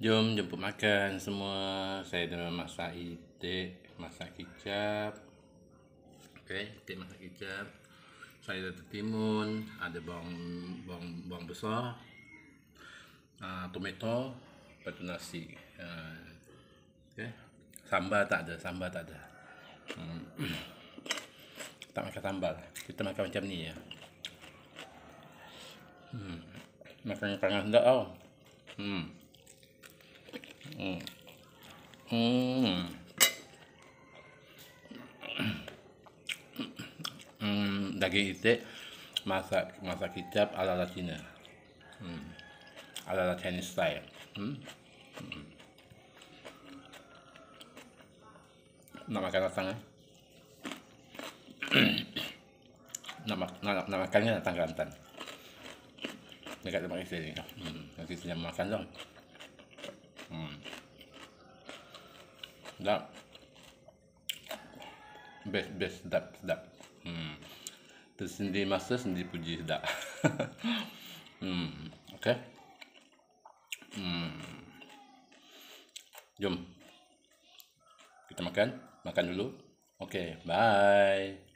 Jom jemput makan semua. Saya dengan masak itik, masak kicap. Oke, okay, itik masak kicap. Saya ada timun, ada bawang bawang bawang besar, uh, tomato, batu nasi. Uh, Oke, okay. sambal tak ada, sambal tak ada. Hmm. tak makan sambal. Kita makan macam ni ya. Hmm. Makan panas dah oh. Hmm. Hmm. Hmm. Hmm, daging itik masak masak kicap ala ala Cina. Hmm. Ala ala Chinese style. Hmm. hmm. Nak makan datang eh? nak, nak, nak makannya datang Kelantan. Dekat tempat kita ni. Hmm. Nanti kita makan dong. да. Бес, бес, да, да. Ты синди масса, синди пуди, да. Окей. Jom. Kita makan. Makan dulu. Okay. Bye.